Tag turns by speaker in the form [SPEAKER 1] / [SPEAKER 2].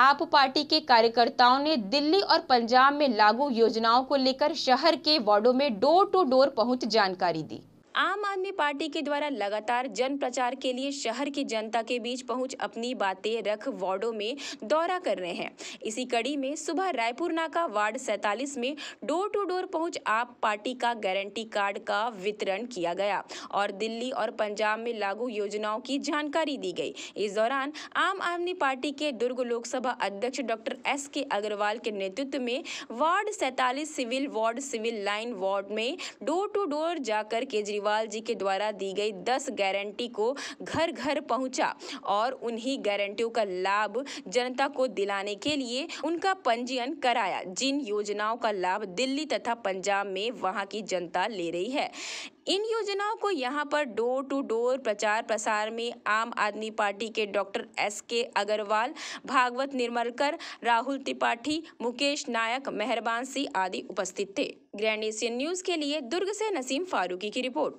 [SPEAKER 1] आप पार्टी के कार्यकर्ताओं ने दिल्ली और पंजाब में लागू योजनाओं को लेकर शहर के वार्डों में डोर टू डोर पहुंच जानकारी दी आम आदमी पार्टी के द्वारा लगातार जन प्रचार के लिए शहर की जनता के बीच पहुंच अपनी बातें रख वार्डो में दौरा कर रहे हैं इसी कड़ी में सुबह रायपुर नाका वार्ड सैतालीस में डोर टू डोर पहुंच आप पार्टी का गारंटी कार्ड का वितरण किया गया और दिल्ली और पंजाब में लागू योजनाओं की जानकारी दी गई इस दौरान आम आदमी पार्टी के दुर्ग लोकसभा अध्यक्ष डॉक्टर एस के अग्रवाल के नेतृत्व में वार्ड सैतालीस civil ward civil line ward में डोर टू डोर जाकर केजरीवाल केजरीवाल जी के द्वारा दी गई दस गारंटी को घर घर पहुंचा और उन्हीं गारंटियों का लाभ जनता को दिलाने के लिए उनका पंजीयन कराया जिन योजनाओं का लाभ दिल्ली तथा पंजाब में वहां की जनता ले रही है इन योजनाओं को यहाँ पर डोर टू डोर प्रचार प्रसार में आम आदमी पार्टी के डॉक्टर एस के अग्रवाल भागवत निर्मलकर राहुल त्रिपाठी मुकेश नायक मेहरबान सिंह आदि उपस्थित थे ग्रैंड एशियन न्यूज़ के लिए दुर्ग से नसीम फारूकी की रिपोर्ट